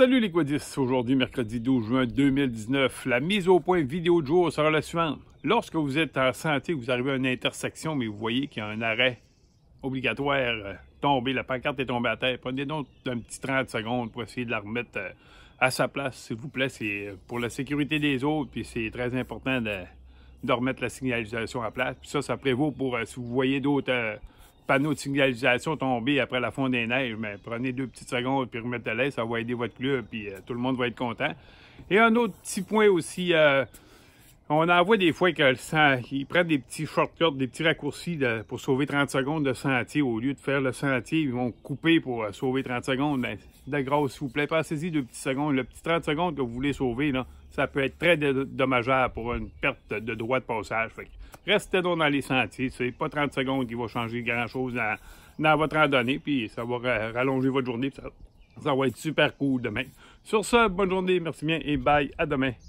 Salut les Quadis, Aujourd'hui, mercredi 12 juin 2019, la mise au point vidéo de jour sera la suivante. Lorsque vous êtes en santé, vous arrivez à une intersection, mais vous voyez qu'il y a un arrêt obligatoire, euh, tombé, la pancarte est tombée à terre, prenez donc un petit 30 secondes pour essayer de la remettre euh, à sa place, s'il vous plaît. C'est euh, pour la sécurité des autres, puis c'est très important de, de, remettre la signalisation à place. Puis ça, ça prévaut pour si vous voyez d'autres panneaux de signalisation tombés après la fonte des neiges, mais prenez deux petites secondes puis remettez-les, ça va aider votre club, puis euh, tout le monde va être content. Et un autre petit point aussi euh, on en voit des fois qu'ils prennent des petits shortcuts, des petits raccourcis pour sauver 30 secondes de sentier. Au lieu de faire le sentier, ils vont couper pour euh, sauver 30 secondes. Ben, de grâce, s'il vous plaît, passez-y deux petites secondes. Le petit 30 secondes que vous voulez sauver, ça peut être très dommageable pour une perte de droit de passage. restez donc dans les sentiers. C'est pas 30 secondes qui va changer grand-chose dans, votre randonnée. Puis ça va rallonger votre journée. Ça, ça va être super cool demain. Sur ce, bonne journée, merci bien et bye. À demain.